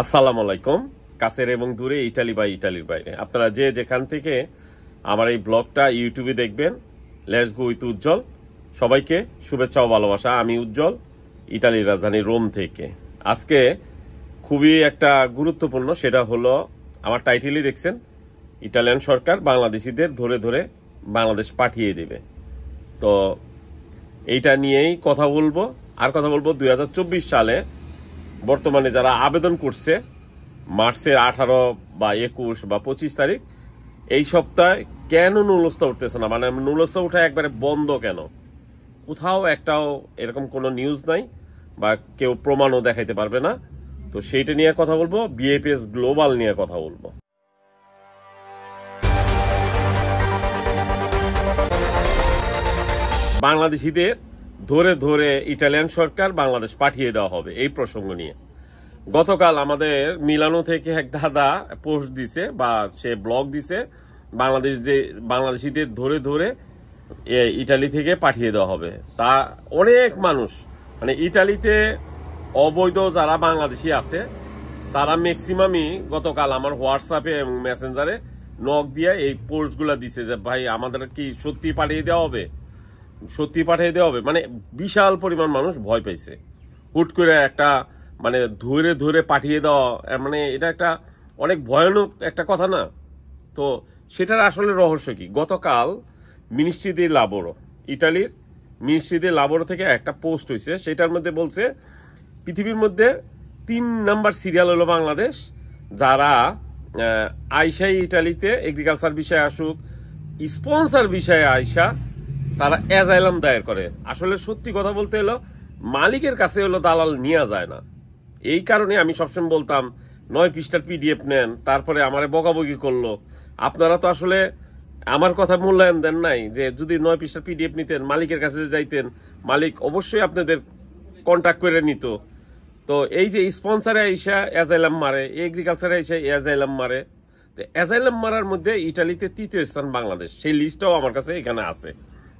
আসসালাম আলাইকুম কাছের এবং দূরে ইটালি বা ইটালির বাইরে আপনারা যে যেখান থেকে আমার এই ব্লগটা ইউটিউবে দেখবেন লেস গো উইথ উজ্জ্বল সবাইকে শুভেচ্ছা ও ভালোবাসা আমি উজ্জ্বল ইটালির রাজধানী রোম থেকে আজকে খুবই একটা গুরুত্বপূর্ণ সেটা হলো আমার টাইটেলই দেখছেন ইটালিয়ান সরকার বাংলাদেশিদের ধরে ধরে বাংলাদেশ পাঠিয়ে দেবে তো এইটা নিয়েই কথা বলবো আর কথা বলবো দুই সালে বর্তমানে যারা আবেদন করছে মার্চের আঠারো বা একুশ বা পঁচিশ তারিখ এই সপ্তাহে কেন নুলস্থা উঠতেছে না মানে নূলস্থ উঠা একবারে বন্ধ কেন কোথাও একটাও এরকম কোনো নিউজ নাই বা কেউ প্রমাণও দেখাইতে পারবে না তো সেইটা নিয়ে কথা বলবো বিএপিএস গ্লোবাল নিয়ে কথা বলবো বাংলাদেশিদের ধরে ধরে ইটালিয়ান সরকার বাংলাদেশ পাঠিয়ে দেওয়া হবে এই প্রসঙ্গ নিয়ে গতকাল আমাদের মিলানো থেকে এক দাদা পোস্ট দিছে বা সে ব্লগ দিছে বাংলাদেশ যে বাংলাদেশিদের ধরে ধরে ইটালি থেকে পাঠিয়ে দেওয়া হবে তা অনেক মানুষ মানে ইটালিতে অবৈধ যারা বাংলাদেশি আছে তারা ম্যাক্সিমামই গতকাল আমার হোয়াটসঅ্যাপে এবং মেসেঞ্জারে নক দিয়ে এই পোস্টগুলো দিছে যে ভাই আমাদের কি সত্যি পাঠিয়ে দেওয়া হবে সত্যি পাঠিয়ে দেওয়া হবে মানে বিশাল পরিমাণ মানুষ ভয় পাইছে হুট করে একটা মানে ধরে ধরে পাঠিয়ে দেওয়া মানে এটা একটা অনেক ভয়ানক একটা কথা না তো সেটার আসলে রহস্য কি গতকাল মিনিস্ট্রি দি লাবোরো ইটালির মিনিস্ট্রি দি লাবোরো থেকে একটা পোস্ট হয়েছে সেটার মধ্যে বলছে পৃথিবীর মধ্যে তিন নাম্বার সিরিয়াল হলো বাংলাদেশ যারা আইসাই ইটালিতে এগ্রিকালচার বিষয়ে আসুক স্পন্সার বিষয়ে আইসা তারা অ্যাজাইলাম দায়ের করে আসলে সত্যি কথা বলতে এলো মালিকের কাছে হলো দালাল নেওয়া যায় না এই কারণে আমি সবসময় বলতাম নয় পৃষ্ঠার পিডিএফ নেন তারপরে আমারে বকাবকি করলো আপনারা তো আসলে আমার কথা মূল্যায়ন দেন নাই যে যদি নয় পৃষ্ঠার পিডিএফ নিতেন মালিকের কাছে যাইতেন মালিক অবশ্যই আপনাদের কন্ট্যাক্ট করে নিত তো এই যে স্পন্সারে আইসা অ্যাজাইলাম মারে এগ্রিকালচারে আইসা অ্যাজাইলাম মারে তো অ্যাজাইলাম মারার মধ্যে ইটালিতে তৃতীয় স্থান বাংলাদেশ সেই লিস্টটাও আমার কাছে এখানে আছে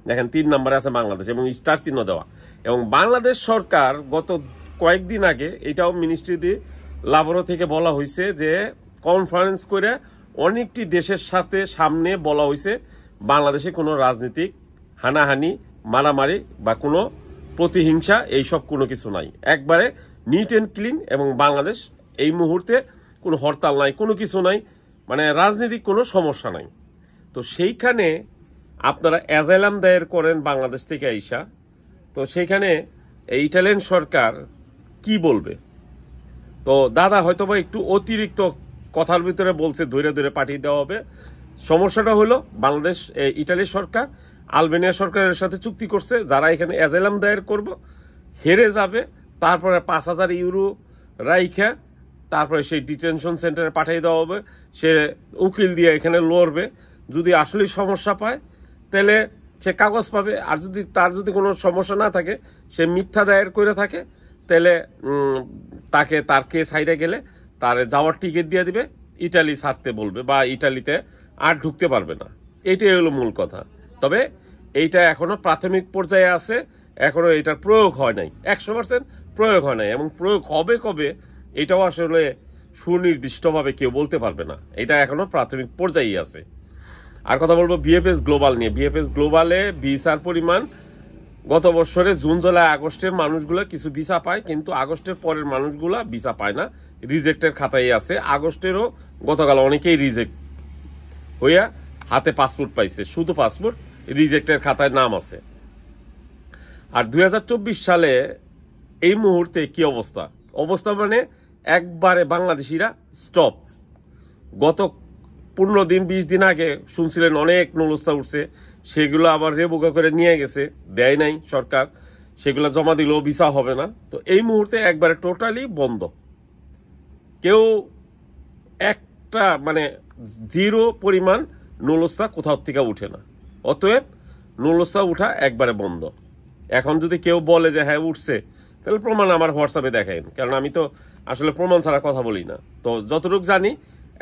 দেখেন তিন নম্বরে আছে বাংলাদেশ এবং স্টার চিহ্ন দেওয়া এবং বাংলাদেশ সরকার গত কয়েকদিন আগে এটাও মিনিস্ট্রি দিয়ে লাবরো থেকে বলা হয়েছে যে কনফারেন্স করে অনেকটি দেশের সাথে সামনে বলা হয়েছে বাংলাদেশে কোনো রাজনীতিক হানাহানি মারামারি বা কোনো প্রতিহিংসা এইসব কোনো কিছু নাই একবারে নিট অ্যান্ড ক্লিন এবং বাংলাদেশ এই মুহূর্তে কোনো হরতাল নাই কোনো কিছু নাই মানে রাজনীতিক কোনো সমস্যা নাই তো সেইখানে আপনারা অ্যাজাইলাম দায়ের করেন বাংলাদেশ থেকে আইসা তো সেখানে ইটালিয়ান সরকার কি বলবে তো দাদা হয়তো বা একটু অতিরিক্ত কথার ভিতরে বলছে ধৈরে ধৈরে পাঠিয়ে দেওয়া হবে সমস্যাটা হলো বাংলাদেশ ইটালি সরকার আলবেনিয়া সরকারের সাথে চুক্তি করছে যারা এখানে অ্যাজাইলাম দায়ের করব হেরে যাবে তারপরে পাঁচ হাজার ইউরো রাইখা তারপরে সেই ডিটেনশন সেন্টারে পাঠিয়ে দেওয়া হবে সে উকিল দিয়ে এখানে লড়বে যদি আসলেই সমস্যা পায় তাহলে সে কাগজ পাবে আর যদি তার যদি কোনো সমস্যা না থাকে সে মিথ্যা দায়ের করে থাকে তাহলে তাকে তার কেস হাইরে গেলে তার যাওয়ার টিকিট দিয়ে দিবে ইটালি ছাড়তে বলবে বা ইটালিতে আর ঢুকতে পারবে না এটাই হলো মূল কথা তবে এইটা এখনও প্রাথমিক পর্যায়ে আছে এখনও এটার প্রয়োগ হয় নাই একশো পার্সেন্ট প্রয়োগ হয় নাই এবং প্রয়োগ হবে কবে এটাও আসলে সুনির্দিষ্টভাবে কেউ বলতে পারবে না এটা এখনও প্রাথমিক পর্যায়ে আছে আর কথা বলবো বিএফএস গ্লোবাল নিয়ে বিএফএস গ্লোবালে ভিসার পরিমাণ গত বছরে জুন জুলাই আগস্টের মানুষগুলো কিছু ভিসা পায় কিন্তু আগস্টের পরের মানুষগুলো ভিসা পায় না রিজেক্টের খাতায় আছে আগস্টেরও গতকাল অনেকেই রিজেক্ট হইয়া হাতে পাসপোর্ট পাইছে শুধু পাসপোর্ট রিজেক্টের খাতায় নাম আছে আর দুই সালে এই মুহূর্তে কি অবস্থা অবস্থা মানে একবারে বাংলাদেশিরা স্টপ গত পনেরো দিন বিশ দিন আগে শুনছিলেন অনেক নলস্থা উঠছে সেগুলো আবার রেবোকা করে নিয়ে গেছে দেয় নাই সরকার সেগুলো জমা দিলেও ভিসা হবে না তো এই মুহূর্তে একবারে টোটালি বন্ধ কেউ একটা মানে জিরো পরিমাণ নলস্থা কোথাও থেকে উঠে না অতএব নলস্থা উঠা একবারে বন্ধ এখন যদি কেউ বলে যে হ্যাঁ উঠছে তাহলে প্রমাণ আমার হোয়াটসঅ্যাপে দেখেন কারণ আমি তো আসলে প্রমাণ ছাড়া কথা বলি না তো যতটুকু জানি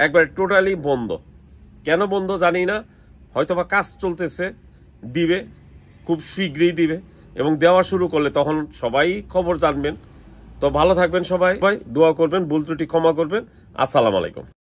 একবার টোটালি বন্ধ কেন বন্ধ জানি না হয়তোবা কাজ চলতেছে দিবে খুব শীঘ্রই দিবে এবং দেওয়া শুরু করলে তখন সবাই খবর জানবেন তো ভালো থাকবেন সবাই দোয়া করবেন ভুল ত্রুটি ক্ষমা করবেন আসসালামু আলাইকুম